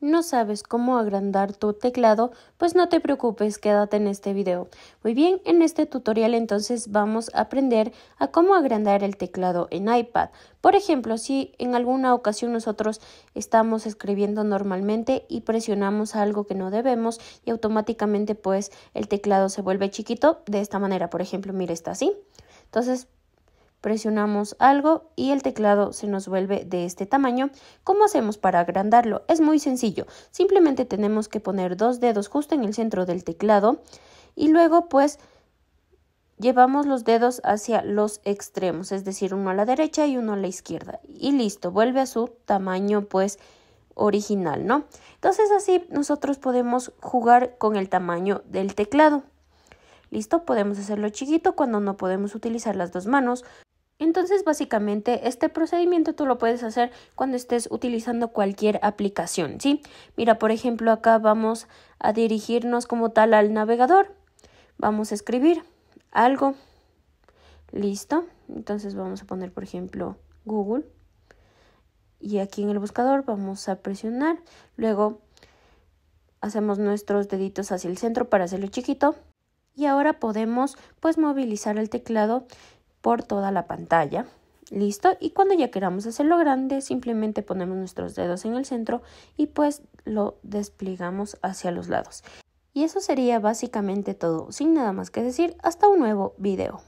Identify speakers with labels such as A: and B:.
A: no sabes cómo agrandar tu teclado, pues no te preocupes, quédate en este video. Muy bien, en este tutorial entonces vamos a aprender a cómo agrandar el teclado en iPad. Por ejemplo, si en alguna ocasión nosotros estamos escribiendo normalmente y presionamos algo que no debemos y automáticamente pues el teclado se vuelve chiquito, de esta manera, por ejemplo, mira, está así. Entonces presionamos algo y el teclado se nos vuelve de este tamaño. ¿Cómo hacemos para agrandarlo? Es muy sencillo, simplemente tenemos que poner dos dedos justo en el centro del teclado y luego pues llevamos los dedos hacia los extremos, es decir, uno a la derecha y uno a la izquierda y listo, vuelve a su tamaño pues original, ¿no? Entonces así nosotros podemos jugar con el tamaño del teclado. Listo, podemos hacerlo chiquito cuando no podemos utilizar las dos manos, entonces, básicamente, este procedimiento tú lo puedes hacer cuando estés utilizando cualquier aplicación, ¿sí? Mira, por ejemplo, acá vamos a dirigirnos como tal al navegador. Vamos a escribir algo. Listo. Entonces vamos a poner, por ejemplo, Google. Y aquí en el buscador vamos a presionar. Luego hacemos nuestros deditos hacia el centro para hacerlo chiquito. Y ahora podemos pues movilizar el teclado por toda la pantalla. Listo, y cuando ya queramos hacerlo grande, simplemente ponemos nuestros dedos en el centro y pues lo desplegamos hacia los lados. Y eso sería básicamente todo, sin nada más que decir, hasta un nuevo vídeo